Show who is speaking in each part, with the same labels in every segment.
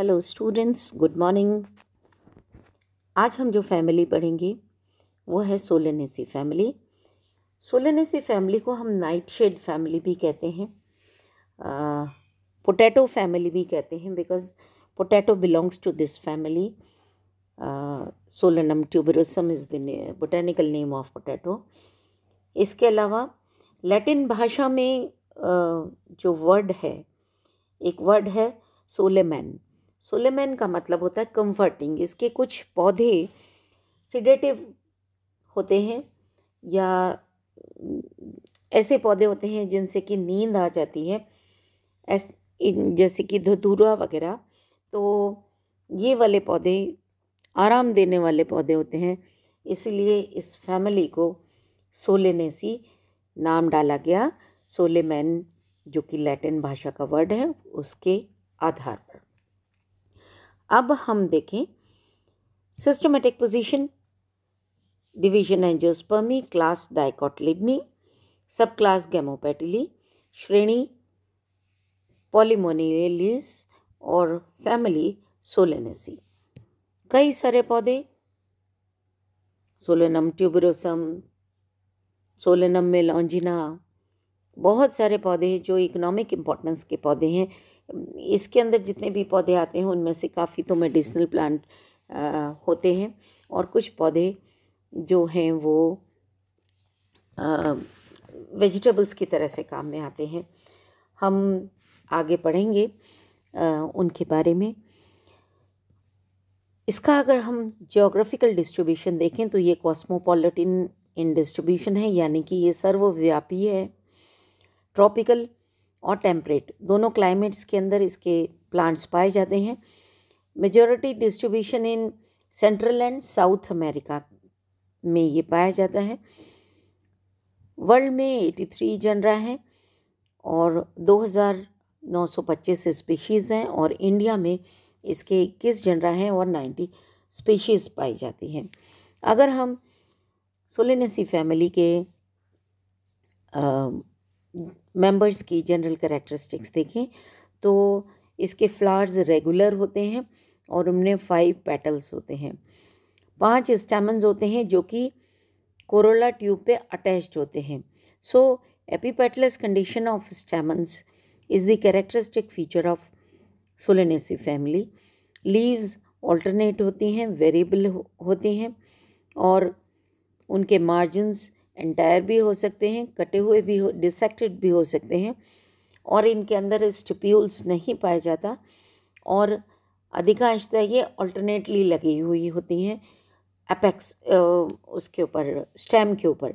Speaker 1: Hello students good morning आज हम जो फैमिली पढ़ेंगे वो है सोलेनेसी फैमिली सोलेनेसी फैमिली को हम नाइट शेड फैमिली भी कहते हैं पोटैटो फैमिली भी कहते हैं because potato belongs to this family Solanum tuberosum is the botanical name of potato इसके अलावा लैटिन भाषा में uh, जो वर्ड है एक वर्ड है सोलेमैन सोलेमैन का मतलब होता है कंफर्टिंग इसके कुछ पौधे सिडेटिव होते हैं या ऐसे पौधे होते हैं जिनसे कि नींद आ जाती है ऐस जैसे कि धतूरा वगैरह तो ये वाले पौधे आराम देने वाले पौधे होते हैं इसलिए इस फैमिली को सोलेनेसी नाम डाला गया सोलेमैन जो कि लैटिन भाषा का वर्ड है उसके आधार अब हम देखें systematic position division Angiospermae class Dicotyledonae sub class गैमोपैटिली श्रेणी पॉलीमोनिलिस और फैमिली सोलेनेसी कई सारे पौधे सोलेनम ट्यूबरोसम सोलेनम मेलॉन्जिना बहुत सारे पौधे हैं जो इकोनॉमिक इम्पोर्टेंस के पौधे हैं इसके अंदर जितने भी पौधे आते हैं उनमें से काफ़ी तो मेडिसिनल प्लांट होते हैं और कुछ पौधे जो हैं वो वेजिटेबल्स की तरह से काम में आते हैं हम आगे पढ़ेंगे उनके बारे में इसका अगर हम जोग्राफिकल डिस्ट्रीब्यूशन देखें तो ये कॉस्मोपॉलिटिन इन डिस्ट्रीब्यूशन है यानी कि ये सर्वव्यापी है ट्रॉपिकल और टेम्परेट दोनों क्लाइमेट्स के अंदर इसके प्लांट्स पाए जाते हैं majority distribution in central and South America में ये पाया जाता है वर्ल्ड में 83 जनरा हैं और 2925 स्पीशीज़ हैं और इंडिया में इसके इक्कीस जनरा हैं और 90 स्पीशीज़ पाई जाती हैं अगर हम सोलेनेसी फैमिली के मेंबर्स की जनरल करेक्टरिस्टिक्स देखें तो इसके फ्लावर्स रेगुलर होते हैं और उनमें फाइव पेटल्स होते हैं पांच स्टेमन्स होते हैं जो कि कोरोला ट्यूब पे अटैच्ड होते हैं so epipetalous condition of stamens is the characteristic feature of Solanaceae family leaves alternate होती हैं वेरिएबल होती हैं और उनके मार्जिनस एंटायर भी हो सकते हैं कटे हुए भी हो डिसेक्टेड भी हो सकते हैं और इनके अंदर स्टिप्यूल्स नहीं पाया जाता और अधिकांशतः ये अल्टरनेटली लगी हुई होती हैं अपेक्स उसके ऊपर स्टेम के ऊपर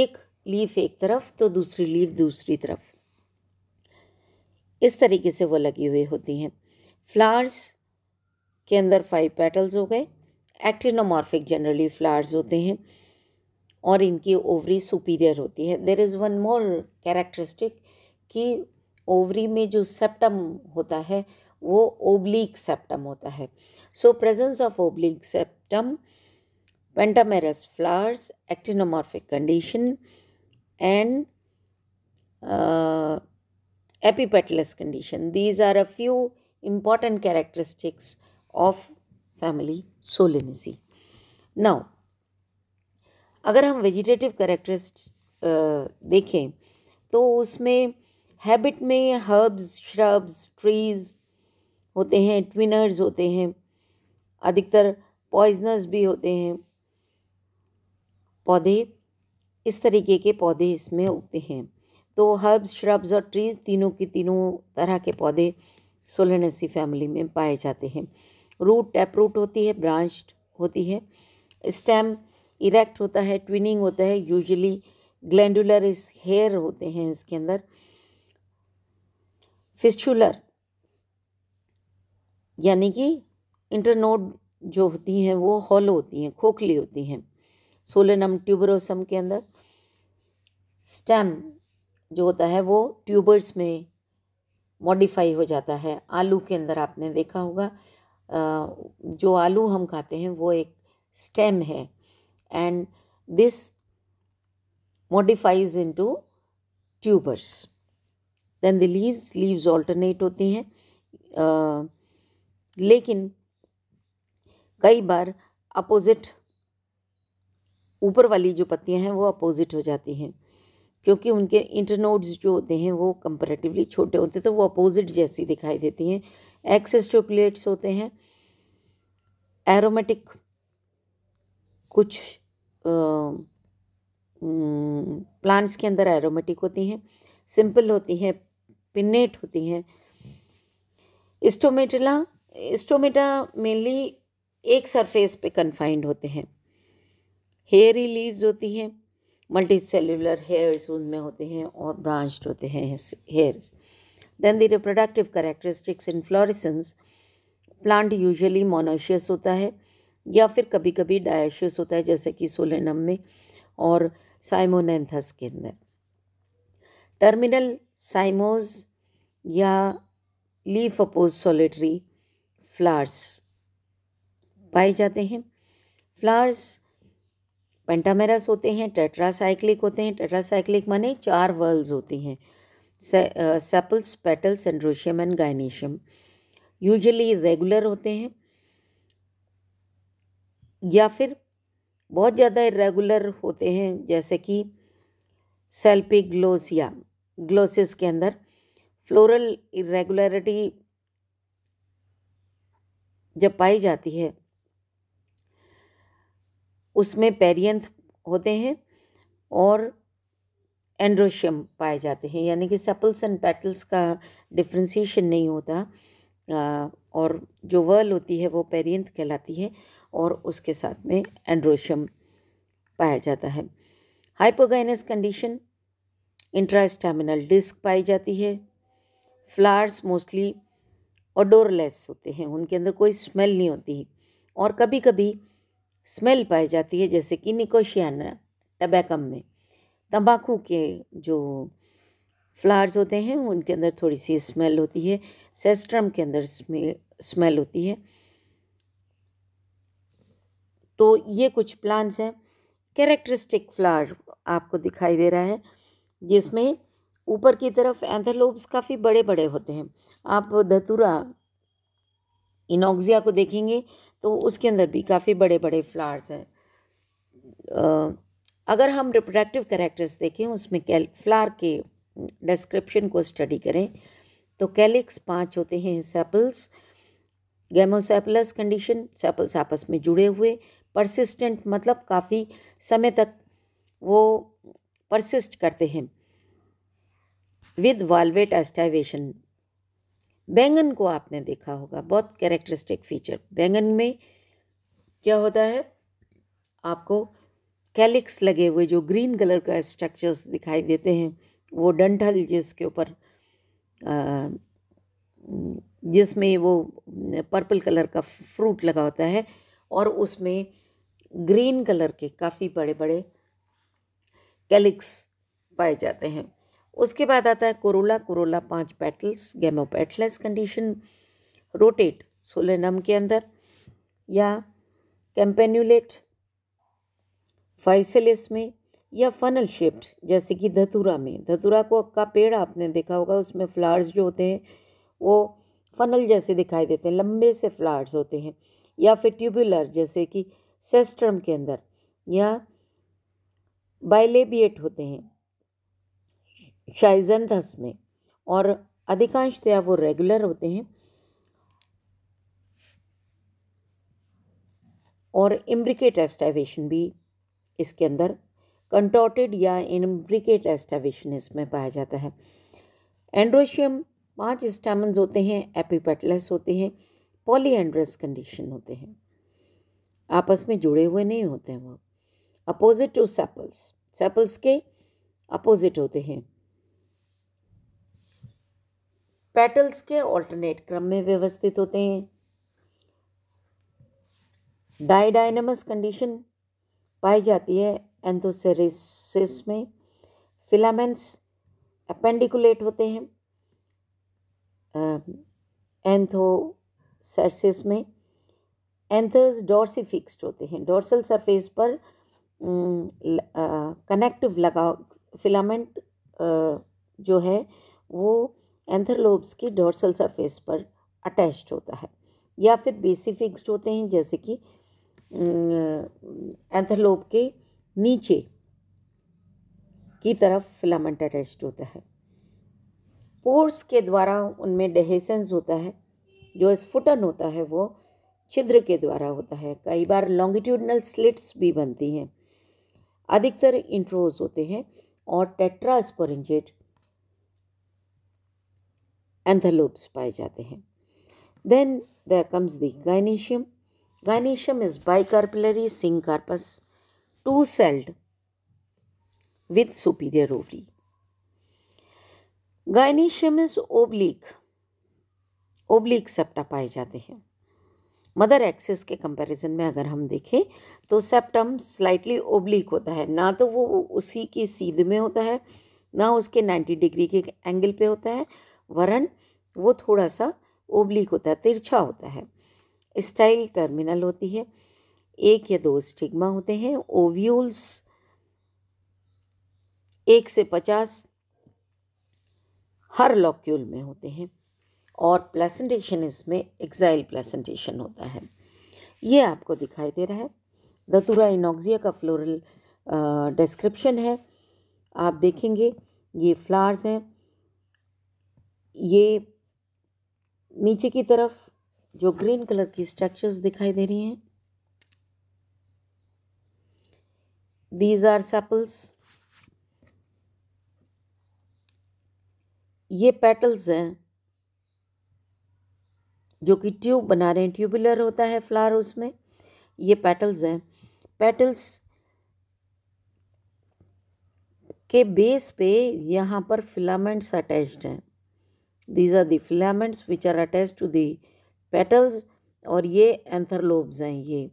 Speaker 1: एक लीफ एक तरफ तो दूसरी लीफ दूसरी तरफ इस तरीके से वो लगी हुई होती हैं फ्लावर्स के अंदर फाइव पेटल्स हो गए एक्टिनोमॉर्फिक जनरली फ्लावर्स होते हैं और इनकी ओवरी सुपीरियर होती है there is one more characteristic कि ओवरी में जो सेप्टम होता है वो ओब्लिक सेप्टम होता है so presence of oblique septum pentamerous flowers actinomorphic condition and epipetalous condition these are a few important characteristics of family Solanaceae now अगर हम वेजिटेटिव करेक्टरिस्ट देखें तो उसमें हैबिट में हर्ब्स श्रब्स ट्रीज़ होते हैं ट्विनर्स होते हैं अधिकतर पॉइजनस भी होते हैं पौधे इस तरीके के पौधे इसमें उगते हैं तो हर्ब्स श्रब्स और ट्रीज तीनों की तीनों तरह के पौधे सोलेनेसी फैमिली में पाए जाते हैं रूट टैप रूट होती है ब्रांच होती है स्टेम इरेक्ट होता है ट्विनिंग होता है यूजली ग्लैंडुलर इस हेयर होते हैं इसके अंदर फिस्चुलर यानी कि इंटरनोड जो होती हैं वो हॉल होती हैं खोखली होती हैं सोलेनम ट्यूबरोसम के अंदर स्टेम जो होता है वो ट्यूबर्स में मॉडिफाई हो जाता है आलू के अंदर आपने देखा होगा जो आलू हम खाते हैं वो एक स्टेम है and this modifies into tubers. Then the leaves, leaves alternate होते हैं lekin लेकिन कई बार अपोजिट ऊपर वाली जो पत्तियां हैं वो अपोजिट हो जाती हैं क्योंकि उनके इंटरनोड्स जो होते हैं वो कंपैरेटिवली छोटे होते हैं तो वो अपोजिट जैसी दिखाई देती हैं एक्सेस्टोप्लेट्स होते हैं एरोमेटिक कुछ प्लांट्स के अंदर एरोमेटिक होती हैं सिंपल होती हैं पिनेट होती हैं इस्टोमेटला इस्टोमेटा मेनली एक सरफेस पे कन्फाइंड होते हैं हेयरी लीव्स होती हैं मल्टी सेल्यूलर हेयर्स उनमें होते हैं और ब्रांच्ड होते हैं hairs then the reproductive characteristics inflorescence plant usually monoecious होता है या फिर कभी कभी डायशियस होता है जैसे कि सोलेनम में और साइमोनेंथस के अंदर टर्मिनल साइमोज या लीफ अपोज सोलिटरी फ्लावर्स पाए जाते हैं फ्लावर्स पेंटामेरस होते हैं टेट्रासाइक्लिक होते हैं टेट्रासाइक्लिक माने चार वर्ल्स होते हैं sepals petals androecium and gynoecium usually regular होते हैं या फिर बहुत ज़्यादा इरेगुलर होते हैं जैसे कि सेल्पी या ग्लोसिस के अंदर फ्लोरल इरेगुलरिटी जब पाई जाती है उसमें पेरियंथ होते हैं और एंड्रोशियम पाए जाते हैं यानी कि सेपल्स एंड पेटल्स का डिफ्रेंसीशन नहीं होता और जो वर्ल होती है वो पेरियंथ कहलाती है और उसके साथ में एंड्रोशम पाया जाता है हाइपोगाइनस कंडीशन इंट्रास्टामिनल डिस्क पाई जाती है फ्लावर्स मोस्टली ओडोरलेस होते हैं उनके अंदर कोई स्मेल नहीं होती और कभी कभी स्मेल पाई जाती है जैसे कि निकोशियाना टबैकम में तंबाकू के जो फ्लावर्स होते हैं उनके अंदर थोड़ी सी स्मेल होती है सेस्ट्रम के अंदर स्मेल होती है तो ये कुछ प्लांट्स हैं कैरेक्टरिस्टिक फ्लावर आपको दिखाई दे रहा है जिसमें ऊपर की तरफ एंथरलोब्स काफ़ी बड़े बड़े होते हैं आप धतूरा इनोक्सिया को देखेंगे तो उसके अंदर भी काफ़ी बड़े बड़े फ्लावर्स हैं अगर हम रिप्रोडक्टिव कैरेक्टर्स देखें उसमें कैल फ्लार के डिस्क्रिप्शन को स्टडी करें तो कैलिक्स पांच होते हैं सेपल्स गैमोसेपलस कंडीशन सेपल्स आपस में जुड़े हुए परसिस्टेंट मतलब काफ़ी समय तक वो परसिस्ट करते हैं विद वालवेट एस्टाइवेशन बैंगन को आपने देखा होगा बहुत कैरेक्टरिस्टिक फीचर बैंगन में क्या होता है आपको कैलिक्स लगे हुए जो ग्रीन कलर का स्ट्रक्चर्स दिखाई देते हैं वो डंठल जिसके ऊपर जिसमें वो पर्पल कलर का फ्रूट लगा होता है और उसमें ग्रीन कलर के काफ़ी बड़े बड़े कैलिक्स पाए जाते हैं उसके बाद आता है कोरोला कोरोला पांच petals gamopetalous condition rotate Solanum के अंदर या कैम्पेन्यूलेट फाइसेलिस में या फनल शेप्ड जैसे कि धतूरा में धतूरा को का पेड़ आपने देखा होगा उसमें फ्लावर्स जो होते हैं वो फनल जैसे दिखाई देते हैं लंबे से फ्लावर्स होते हैं या फिर ट्यूबुलर जैसे कि सेस्ट्रम के अंदर या बाइलेबिएट होते हैं शाइजेंथस में और अधिकांशतया वो रेगुलर होते हैं और इम्ब्रिकेट एस्टावेशन भी इसके अंदर कंटोटेड या इम्ब्रिकेट एस्टावेशन इसमें पाया जाता है एंड्रोशियम पांच स्टामन्स होते हैं एपीपेटलेस होते हैं एंड्रस कंडीशन होते हैं आपस में जुड़े हुए नहीं होते हैं वो अपोजिट टू सेपल्स सेपल्स के अपोजिट होते हैं पेटल्स के ऑल्टरनेट क्रम में व्यवस्थित होते हैं डाइडाइनमस कंडीशन पाई जाती है एंथोसेरिस में फिलामेंट्स अपेंडिकुलेट होते हैं एंथोसेरसिस में एंथर्स फिक्स्ड होते हैं डोर्सल सरफेस पर कनेक्टिव लगा फिलामेंट जो है वो एंथर लोब्स की डोर्सल सरफेस पर अटैच्ड होता है या फिर बेसी फिक्स्ड होते हैं जैसे कि एंथरलोब के नीचे की तरफ फिलामेंट अटैच्ड होता है पोर्स के द्वारा उनमें डहेसेंस होता है जो स्फुटन होता है वो छिद्र के द्वारा होता है कई बार लॉन्गिट्यूडनल स्लिट्स भी बनती हैं अधिकतर इंट्रोज होते हैं और टेट्रास्पोरेंजेट एंथलोब्स पाए जाते हैं then there comes the gynoecium gynoecium is syncarpous two celled with superior ovary gynoecium is oblique oblique septa पाए जाते हैं मदर एक्सेस के कंपैरिजन में अगर हम देखें तो सेप्टम स्लाइटली ओब्लिक होता है ना तो वो उसी की सीध में होता है ना उसके 90 डिग्री के एंगल पे होता है वरन वो थोड़ा सा ओब्लिक होता है तिरछा होता है स्टाइल टर्मिनल होती है एक या दो स्टिग्मा होते हैं ओव्यूल्स एक से पचास हर लॉक्यूल में होते हैं और प्लेसेंटेशन इसमें एक्साइल प्लेसेंटेशन होता है ये आपको दिखाई दे रहा है दतुरा इनोक्सिया का फ्लोरल डिस्क्रिप्शन है आप देखेंगे ये फ्लावर्स हैं ये नीचे की तरफ जो ग्रीन कलर की स्ट्रक्चर्स दिखाई दे रही हैं दीज आर सेपल्स ये पेटल्स हैं जो कि ट्यूब बना रहे हैं ट्यूबुलर होता है फ्लावर उसमें ये पेटल्स हैं पेटल्स के बेस पे यहाँ पर फिलामेंट्स अटैच्ड हैं these are the filaments which are attach to the petals और ये एंथरलोब्स हैं ये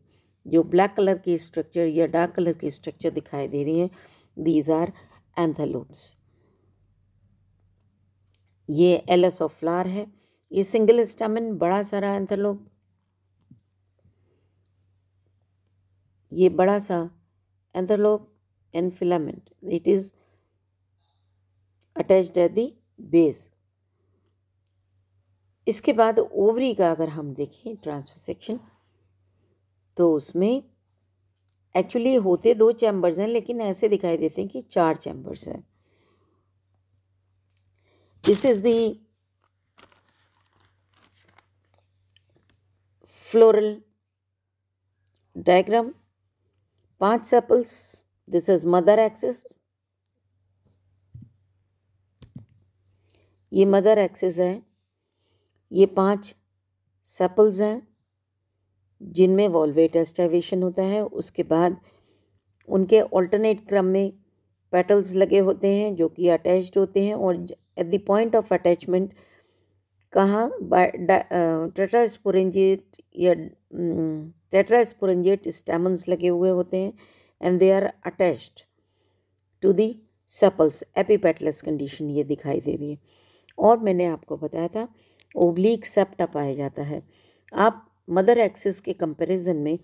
Speaker 1: जो ब्लैक कलर की स्ट्रक्चर या डार्क कलर की स्ट्रक्चर दिखाई दे रही है दीज आर एंथरलोब्स ये एलस ऑफ फ्लावर है ये सिंगल स्टामिन बड़ा सारा एंथेलोप ये बड़ा सा anther lobe and filament it is attached at the base इसके बाद ओवरी का अगर हम देखें ट्रांसफर सेक्शन तो उसमें एक्चुअली होते दो चैम्बर्स हैं लेकिन ऐसे दिखाई देते हैं कि चार चैम्बर्स हैं this is the floral diagram पांच sepals this is mother axis ये मदर एक्सेस है ये पांच सेपल्स हैं जिनमें वॉल्वेट एस्टावेशन होता है उसके बाद उनके ऑल्टरनेट क्रम में पेटल्स लगे होते हैं जो कि अटैच्ड होते हैं और at the point of attachment कहाँ टेट्रास्पोरेंजेट या टेट्रास्पोरेंजेट स्टेमन्स लगे हुए होते हैं and they are attached to the sepals epipetalous condition ये दिखाई दे रही है और मैंने आपको बताया था ओब्लिक सेप्टा पाया जाता है आप मदर एक्सिस के कंपैरिजन में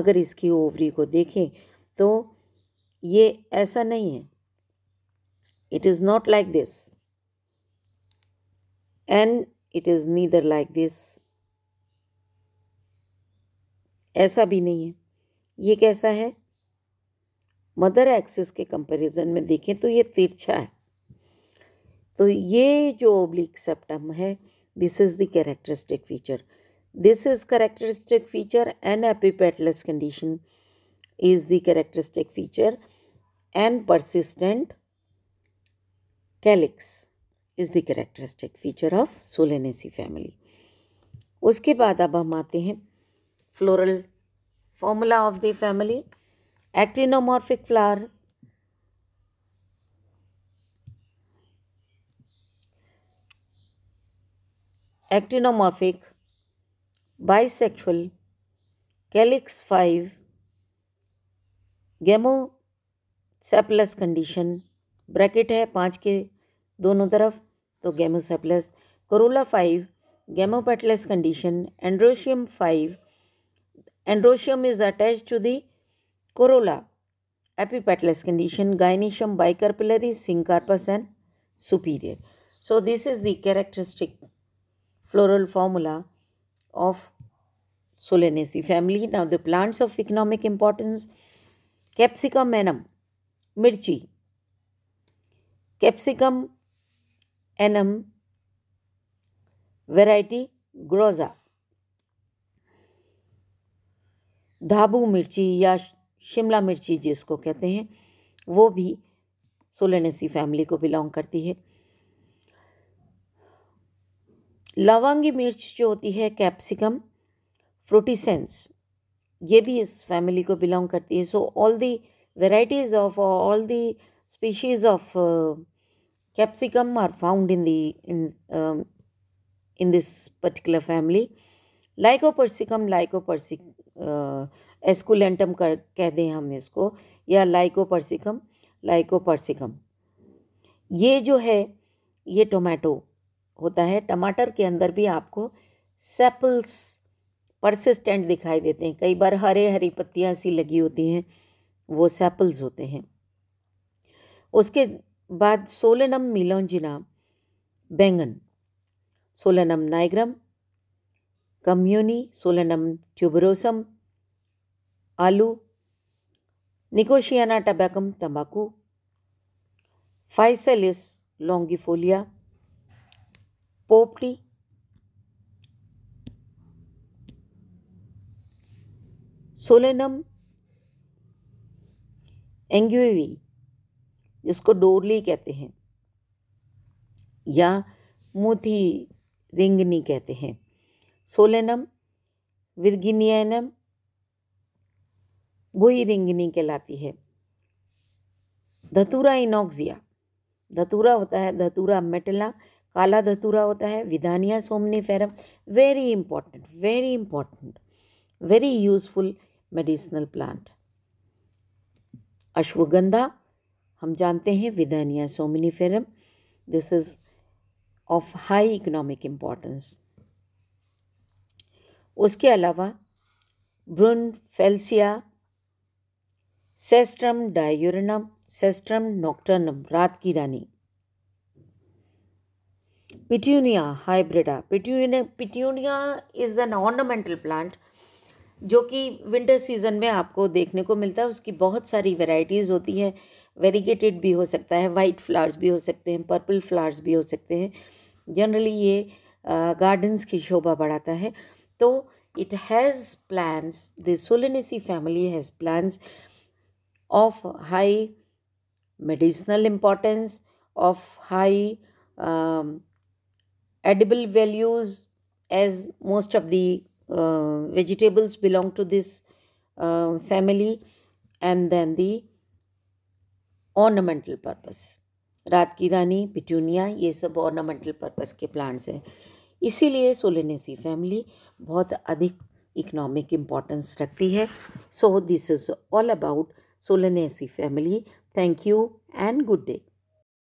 Speaker 1: अगर इसकी ओवरी को देखें तो ये ऐसा नहीं है it is not like this and it is neither like this ऐसा भी नहीं है ये कैसा है मदर एक्सिस के कंपैरिजन में देखें तो ये तिरछा है तो ये जो ओब्लिक सेप्टम है this is the characteristic feature this is characteristic feature and epipetalous condition is the characteristic feature and persistent calyx is the characteristic feature of Solanaceae family उसके बाद अब हम आते हैं floral formula of the family actinomorphic flower actinomorphic bisexual calyx five gamosepalous condition bracket है पाँच के दोनों तरफ तो gamosepalous corolla five gametopateless condition androsium 5 androsium is attached to the corolla epipatelous condition gynecium bicarpillary syncarpus and superior so this is the characteristic floral formula of solanaceae family now the plants of economic importance capsicum annum mirchi capsicum annuum variety grossum धाबू मिर्ची या शिमला मिर्ची जिसको कहते हैं वो भी Solanaceae family को बिलोंग करती है लवंगी मिर्च जो होती है कैप्सिकम फ्रूटीसेंस ये भी इस फैमिली को बिलोंग करती है so all the varieties of all the species of Capsicum are found in the in um, in this particular family. Lycopersicum, lycopersic uh, esculentum कर कह दें हम इसको या lycopersicum lycopersicum ये जो है ये टोमेटो होता है टमाटर के अंदर भी आपको सेपल्स परसिस्टेंट दिखाई देते हैं कई बार हरे हरी पत्तियाँ सी लगी होती हैं वो सेपल्स होते हैं उसके बाद सोलनम मिलोंजिना बैंगन सोलनम नाइग्रम कम्युनी सोलनम ट्यूबरोसम आलू निकोशियाना टबैकम तंबाकू फाइसेलिस लॉन्गिफोलिया पोपटी सोलेनम एंग्यूवी जिसको डोरली कहते हैं या मोती रिंगनी कहते हैं सोलेनम विर्गिनियनम ही रिंगनी कहलाती है धतूरा इनोक्सिया धतूरा होता है धतूरा मेटला काला धतूरा होता है Withania somnifera very important very important very useful medicinal plant ashwagandha हम जानते हैं Withania somnifera this is of high economic importance उसके अलावा ब्रुन फेल्सिया सेस्ट्रम डायूरनम सेस्ट्रम नोक्टर्नम रात की रानी Petunia hybrida petunia petunia is an ornamental plant जो कि विंटर सीजन में आपको देखने को मिलता है उसकी बहुत सारी वेराइटीज़ होती है वेरीगेटेड भी हो सकता है वाइट फ्लावर्स भी हो सकते हैं पर्पल फ्लावर्स भी हो सकते हैं जनरली ये गार्डन्स की शोभा बढ़ाता है तो it has plants the Solanaceae family has plants of high medicinal importance of high edible values as most of the vegetables belong to this family and then the ornamental purpose रात की रानी petunia ये सब ornamental purpose के plants हैं इसीलिए Solanaceae family बहुत अधिक economic importance रखती है so this is all about Solanaceae family thank you and good day